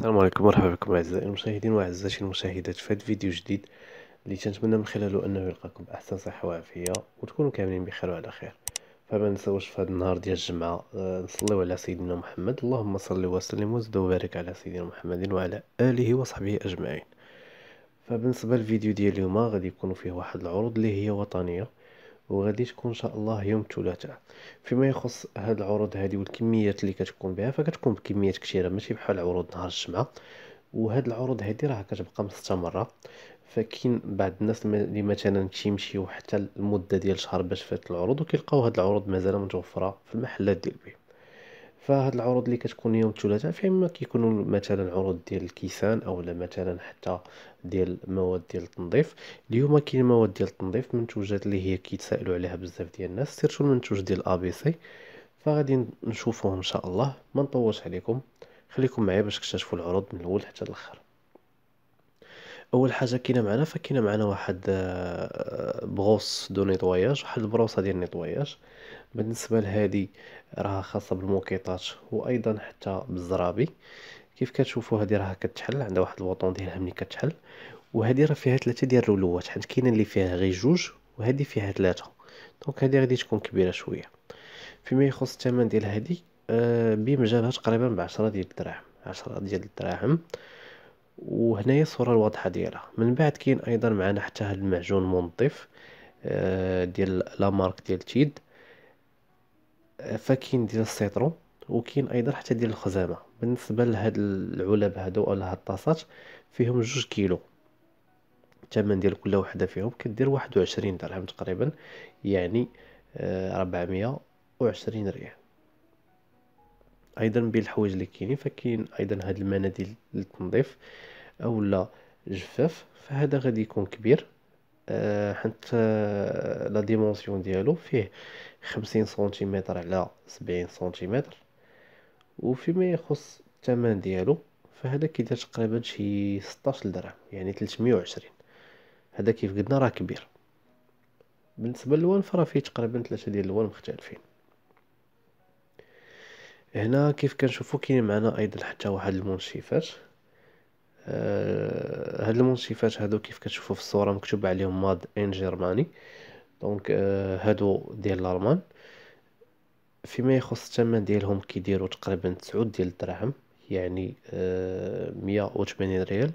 السلام عليكم مرحبا بكم اعزائي المشاهدين واعزائي المشاهدات في هذا الفيديو جديد اللي تنتمنى من خلاله انه يلقاكم باحسن صحه وعافيه وتكونوا كاملين بخير وعلى خير فما نساوش في هذا النهار ديال الجمعه آه، نصليو على سيدنا محمد اللهم صل وسلم وزد وبارك على سيدنا محمد وعلى اله وصحبه اجمعين فبالنسبه للفيديو ديال اليوم غادي يكون فيه واحد العروض اللي هي وطنيه وغادي تكون ان شاء الله يوم الثلاثاء فيما يخص هاد العروض هذه والكميات اللي كتكون بها فكتكون بكميات كثيره ماشي بحال عروض نهار الجمعه وهاد العروض هذه راه كتبقى مستمره فكاين بعض الناس اللي مثلا تيمشيو حتى المده ديال شهر باش فات العروض وكيلقاو هاد العروض مازال متوفره في المحلات ديال بيه فهاد العروض اللي كتكون يوم الثلاثاء فيما كيكونوا مثلا عروض ديال الكيسان او مثلا حتى ديال مواد ديال التنظيف اليوم كاين مواد ديال التنظيف منتوجات اللي هي كيتسائلوا عليها بزاف ديال الناس سيرتو المنتوج ديال بي سي فغادي نشوفوه ان شاء الله ما نطولش عليكم خليكم معايا باش تكتشفوا العروض من الاول حتى الاخر اول حاجه كاينه معنا فكاينه معنا واحد آه، بغوص دو نيتواياج واحد البروسه ديال النيطواياج بالنسبه لهذه راها خاصه بالموكيطات وايضا حتى بالزرابي كيف كتشوفوا هذه راها كتحل عندها واحد البوطون ديالها ملي كتحل وهذه راه فيها ثلاثه ديال الرولوات حيت كاينه اللي فيها غير جوج وهذه فيها ثلاثه دونك هذه غادي تكون كبيره شويه فيما يخص الثمن ديال هذه آه بيم جابها تقريبا ب 10 ديال الدراهم 10 ديال الدراهم وهنايا الصوره الواضحه ديالها من بعد كاين ايضا معنا حتى هاد المعجون منظف آه ديال لا مارك ديال تيد فكاين ديال السيترون وكاين ايضا حتى ديال الخزامه بالنسبه لهاد العلب هادو ولا هاد الطاسات فيهم جوج كيلو الثمن ديال كل وحده فيهم كدير واحد وعشرين درهم تقريبا يعني آه، ربعمية وعشرين ريال ايضا بين الحوايج اللي كاينين فكاين ايضا هاد المناديل للتنظيف اولا جفاف فهذا غادي يكون كبير آه، حيت آه، لا ديمونسيون ديالو فيه خمسين سنتيمتر على سبعين سنتيمتر وفيما يخص الثمن ديالو فهذا كيدير تقريبا شي 16 درهم يعني 320 هذا كيف قلنا راه كبير بالنسبه للوان فراه فيه تقريبا ثلاثه ديال الوان مختلفين هنا كيف كنشوفو كاين معنا ايضا حتى واحد المنشفات آه، هاد المنشفات هادو كيف كتشوفوا في الصوره مكتوب عليهم ماد ان جيرماني دونك هادو ديال الالمان فيما يخص الثمن ديالهم كيديروا تقريبا 9 ديال الدراهم يعني آه، مية و تمانين ريال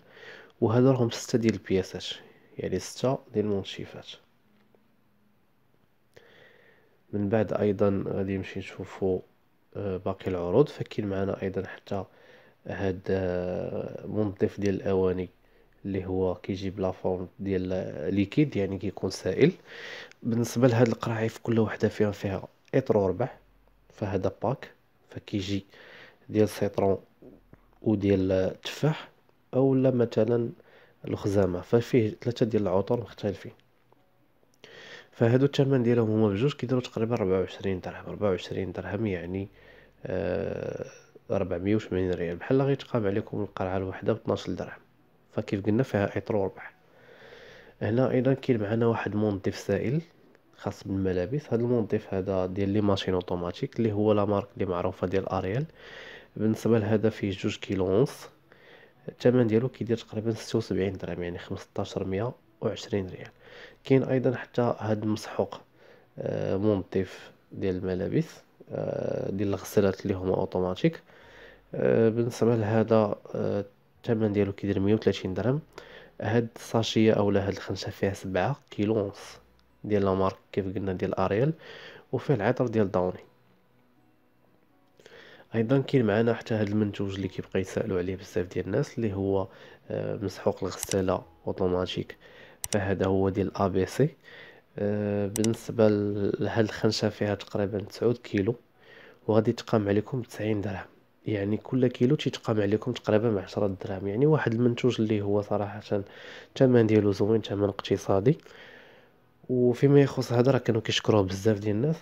هادو راهم ستة ديال البياسات يعني ستة ديال المنشفات من بعد ايضا غادي نمشي نشوفو آه، باقي العروض فكاين معنا ايضا حتى هاد آه، منظف ديال الاواني اللي هو كيجيب لا فورم ديال آه، ليكيد يعني كيكون سائل بالنسبه لهاد القراعي في كل وحده فيها فيها اطر ربع فهذا باك فكيجي ديال سيترون وديال التفاح آه، اولا مثلا الخزامه ففيه ثلاثه ديال العطور مختلفين فهادو الثمن ديالهم هما بجوج كيديروا تقريبا 24 درهم 24 درهم يعني آه ربعمية وثمانين ريال بحال غيتقام عليكم القرعه الواحده بطناش درهم فكيف قلنا فيها اطر وربح هنا ايضا كاين معنا واحد منظف سائل خاص بالملابس هذا المنظف هذا ديال لي ماشين اوتوماتيك اللي هو لا مارك اللي معروفه ديال اريال بالنسبه لهذا فيه جوج كيلو ونص الثمن ديالو كيدير تقريبا ستة درهم يعني 1520 مية ريال كاين ايضا حتى هاد المسحوق آه، منظف ديال الملابس آه، ديال الغسالات اللي هما اوتوماتيك آه، بالنسبه لهذا آه، الثمن ديالو كيدير 130 درهم هاد الساشيه اولا هاد الخنشه فيها سبعة كيلو ونص ديال لا مارك كيف قلنا ديال اريال وفيه العطر ديال داوني ايضا كاين معنا حتى هاد المنتوج اللي كيبقى يسالوا عليه بزاف ديال الناس اللي هو مسحوق الغساله اوتوماتيك فهذا هو ديال ا بي سي بالنسبه لهاد الخنشه فيها تقريبا 9 كيلو وغادي تقام عليكم 90 درهم يعني كل كيلو تيتقام عليكم تقريبا ب 10 درهم يعني واحد المنتوج اللي هو صراحه الثمن ديالو زوين ثمن اقتصادي وفيما يخص هذا راه كانوا كيشكروه بزاف ديال الناس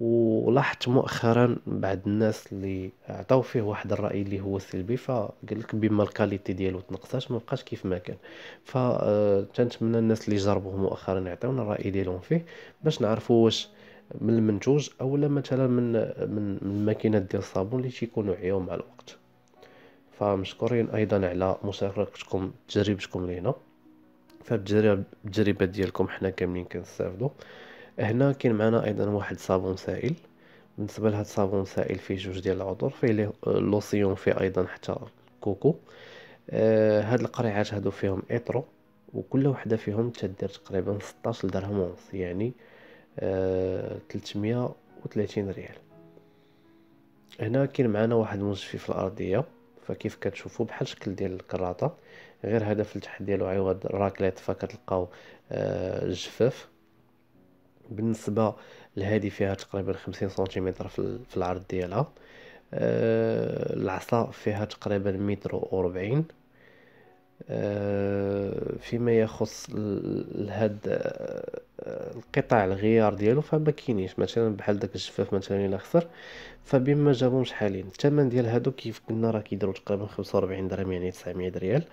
ولاحظت مؤخرا بعض الناس اللي عطاو فيه واحد الراي اللي هو سلبي فقال لك بما الكاليتي ديالو تنقصات ما بقاش كيف ما كان فتنتمنى آه، الناس اللي جربوه مؤخرا يعطيونا الراي ديالهم فيه باش نعرفوا واش من المنتوج اولا مثلا من من الماكينات ديال الصابون اللي تيكونوا عيو مع الوقت فمشكورين ايضا على مشاركتكم تجربتكم لينا فالتجربه ديالكم حنا كاملين كنستافدو هنا كاين معنا ايضا واحد صابون سائل بالنسبه لهاد الصابون سائل فيه جوج ديال العطور فيه لوسيون فيه ايضا حتى كوكو آه هاد القريعات هادو فيهم اطرو وكل وحده فيهم تدير تقريبا 16 درهم ونص يعني آه 330 ريال هنا كاين معنا واحد المنشفي في الارضيه فكيف كتشوفوا بحال شكل ديال الكراطه غير هذا في التحت ديالو عوض راكليت فكتلقاو الجفاف آه، بالنسبه لهذه فيها تقريبا 50 سنتيمتر في العرض ديالها آه، العصا فيها تقريبا متر و40 آه، فيما يخص هاد القطع الغيار ديالو فما كاينينش مثلا بحال داك الجفاف مثلا الا خسر فبما جابهم شحالين الثمن ديال هادو كيف قلنا راه كيديروا تقريبا 45 درهم يعني 900 ريال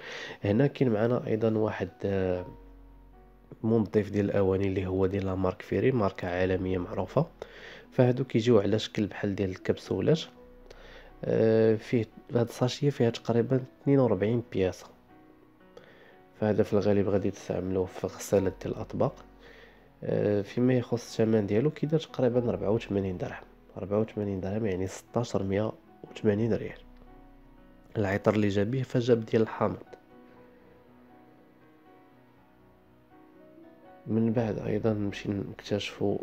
هنا كاين معنا ايضا واحد آه، منظف ديال الاواني اللي هو ديال مارك فيري ماركه عالميه معروفه فهادو كيجيو على شكل بحال ديال الكبسولات آه، فيه هاد الساشيه فيها تقريبا 42 بياسه فهذا في الغالب غادي تستعملوه في غسالة ديال الأطباق آه، فيما يخص الثمن ديالو كيدير تقريبا 84 درهم 84 درهم يعني 1680 ريال العطر اللي جابيه فجاب ديال الحامض من بعد ايضا نمشي نكتشفوا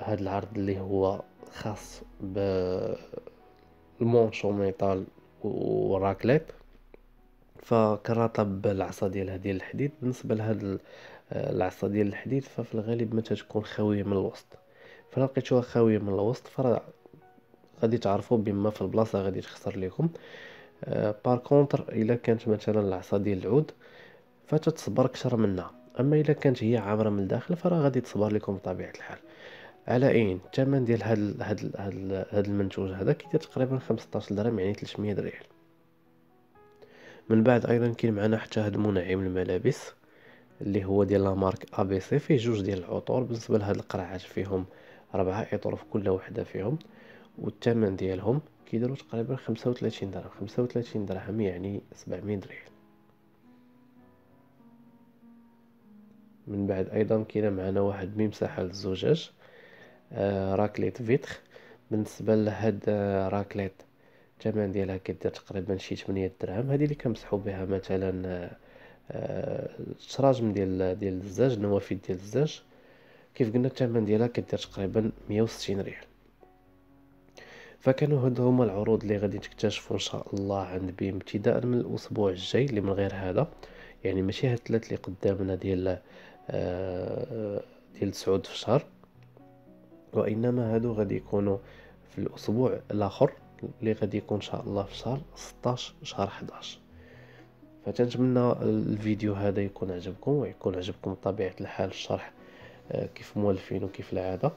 هذا العرض اللي هو خاص بالمونشو ميتال وراكليت فكرطب العصا ديالها ديال الحديد بالنسبه لهذا العصا ديال الحديد ففي الغالب ما تتكون خاويه من الوسط فلا لقيتوها خاويه من الوسط ف غادي تعرفوا بما في البلاصه غادي تخسر لكم أه بار كونتر الا كانت مثلا العصا ديال العود فتتصبر اكثر منها اما الا كانت هي عامره من الداخل فراه غادي تصبر لكم بطبيعه الحال على اين الثمن ديال هاد هاد هاد, هاد المنتوج هذا كيدير تقريبا 15 درهم يعني 300 ريال من بعد ايضا كاين معنا حتى هاد المنعم الملابس اللي هو ديال لامارك ا بي سي فيه جوج ديال العطور بالنسبه لهاد القرعات فيهم ربعه اطر في كل وحده فيهم والثمن ديالهم كيديروا تقريبا 35 درهم 35 درهم يعني 700 ريال من بعد ايضا كاين معنا واحد ممسحه للزجاج آه، راكليت فيتخ بالنسبه لهاد آه، راكليت الثمن ديالها كدير تقريبا شي 8 درهم هذه اللي كنمسحوا بها مثلا آه التراجم ديال ديال الزاج النوافذ ديال الزاج كيف قلنا الثمن ديالها كدير تقريبا 160 ريال فكانوا هادو هما العروض اللي غادي تكتشفوا ان شاء الله عند بيم ابتداء من الاسبوع الجاي اللي من غير هذا يعني ماشي هاد الثلاث اللي قدامنا ديال آه، ديال سعود في الشهر وانما هادو غادي يكونوا في الاسبوع الاخر اللي غادي يكون ان شاء الله في شهر 16 شهر 11 فتنتمنى الفيديو هذا يكون عجبكم ويكون عجبكم بطبيعه الحال الشرح آه، كيف مولفين وكيف العاده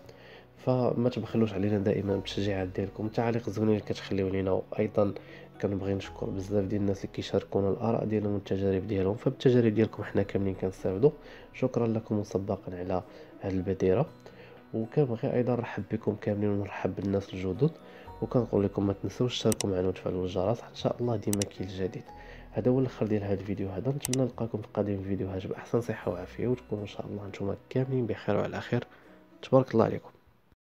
فما تبخلوش علينا دائما بالتشجيعات ديالكم التعاليق الزوينين اللي كتخليو لينا وايضا كنبغي نشكر بزاف ديال الناس اللي كيشاركونا الاراء ديالهم والتجارب ديالهم فبالتجارب ديالكم حنا كاملين كنستافدو شكرا لكم مسبقا على هذه البديره وكنبغي ايضا نرحب بكم كاملين ونرحب بالناس الجدد وكنقول لكم ما تنسوش تشتركوا معنا وتفعلوا الجرس حتى ان شاء الله ديما كاين الجديد هذا هو الاخر ديال هذا الفيديو هذا نتمنى نلقاكم في قادم فيديوهات باحسن صحه وعافيه وتكونوا ان شاء الله نتوما كاملين بخير وعلى خير تبارك الله عليكم